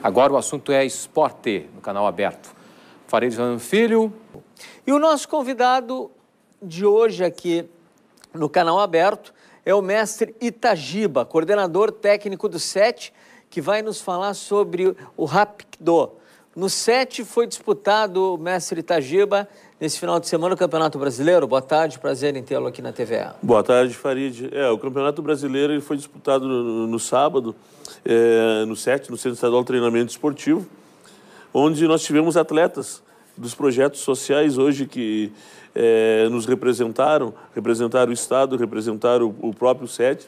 Agora o assunto é Esporte, no canal aberto. Farei de Filho. E o nosso convidado de hoje aqui no canal aberto é o mestre Itagiba, coordenador técnico do SET, que vai nos falar sobre o Rapido. No 7 foi disputado o Mestre Itagiba nesse final de semana o Campeonato Brasileiro. Boa tarde, prazer em tê-lo aqui na TVA. Boa tarde, Farid. É, o Campeonato Brasileiro ele foi disputado no, no sábado, é, no 7, no Centro Estadual de Treinamento Esportivo, onde nós tivemos atletas dos projetos sociais hoje que é, nos representaram, representaram o Estado, representaram o, o próprio SET,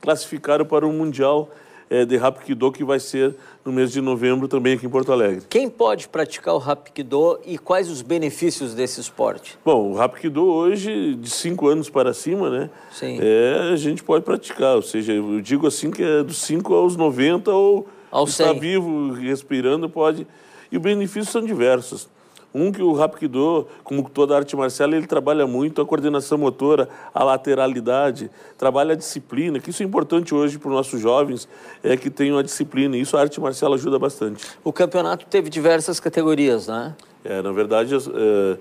classificaram para o Mundial é, de Hapkido, que vai ser no mês de novembro também aqui em Porto Alegre. Quem pode praticar o Hapkido e quais os benefícios desse esporte? Bom, o Hapkido hoje, de 5 anos para cima, né? Sim. É, a gente pode praticar, ou seja, eu digo assim que é dos 5 aos 90 ou Ao está 100. vivo, respirando, pode... E os benefícios são diversos. Um que o Rapkido, como toda arte marcial, ele trabalha muito a coordenação motora, a lateralidade, trabalha a disciplina, que isso é importante hoje para os nossos jovens, é que tenham a disciplina, e isso a arte marcial ajuda bastante. O campeonato teve diversas categorias, né? É, na verdade, é, é,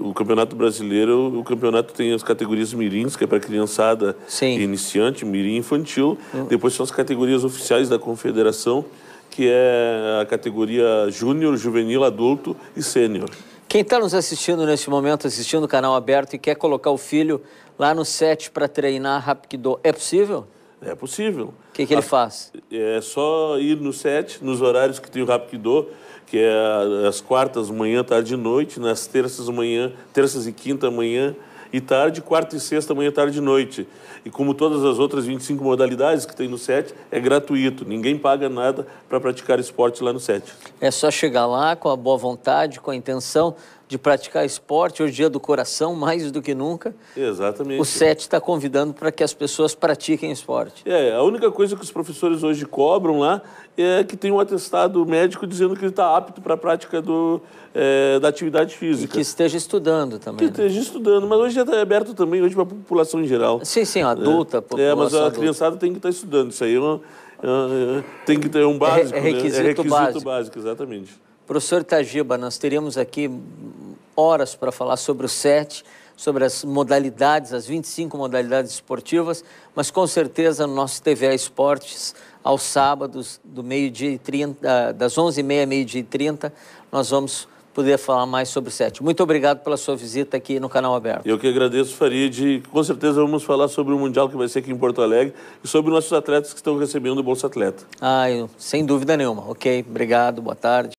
o Campeonato Brasileiro, o campeonato tem as categorias mirins, que é para criançada Sim. iniciante, mirim infantil. Hum. Depois são as categorias oficiais da confederação, que é a categoria júnior, juvenil, adulto e sênior. Quem está nos assistindo neste momento, assistindo o canal aberto e quer colocar o filho lá no set para treinar Rapkido, é possível? É possível. O que, que, ele a, ah, faz? É só ir no set, nos horários que tem o Rapkido, que é as quartas, manhã, tarde e noite, nas terças, manhã, terças e quinta, manhã, e tarde, quarta e sexta, manhã, tarde e noite. E como todas as outras 25 modalidades que tem no SET, é gratuito, ninguém paga nada para praticar esporte lá no SET. É só chegar lá com a boa vontade, com a intenção de praticar esporte, hoje é do coração, mais do que nunca. Exatamente. O SET está convidando para que as pessoas pratiquem esporte. É, a única coisa que os professores hoje cobram lá é que tem um atestado médico dizendo que ele está apto para a prática do, é, da atividade física. E que esteja estudando também. Que né? esteja estudando, mas hoje está aberto também, hoje para a população em geral. Sim, sim, adulta, é, população É, mas a adulta. criançada tem que estar tá estudando, isso aí é uma, é, é, tem que ter um é básico, né? é, requisito, né? é requisito básico. básico exatamente. Professor Tajiba, nós teríamos aqui horas para falar sobre o SET, sobre as modalidades, as 25 modalidades esportivas, mas com certeza no nosso TVA Esportes, aos sábados, do meio-dia e 30, das 11h30 ao meio-dia e 30, nós vamos poder falar mais sobre o SET. Muito obrigado pela sua visita aqui no Canal Aberto. Eu que agradeço, Farid. Com certeza vamos falar sobre o Mundial que vai ser aqui em Porto Alegre e sobre nossos atletas que estão recebendo o Bolsa Atleta. Ah, sem dúvida nenhuma. Ok, obrigado, boa tarde.